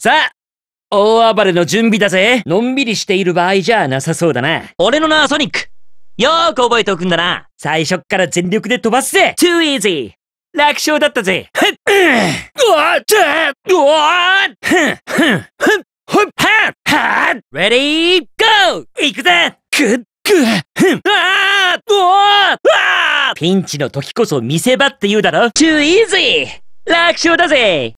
さあ大暴れの準備だぜのんびりしている場合じゃなさそうだな。俺の名はソニックよーく覚えておくんだな最初っから全力で飛ばすぜ !Too easy! 楽勝だったぜふっうわっうわっふっふっふっふっはっはっ !Ready? Go! 行くぜくっくっふっあっうわっピンチの時こそ見せ場って言うだろ !Too easy! 楽勝だぜ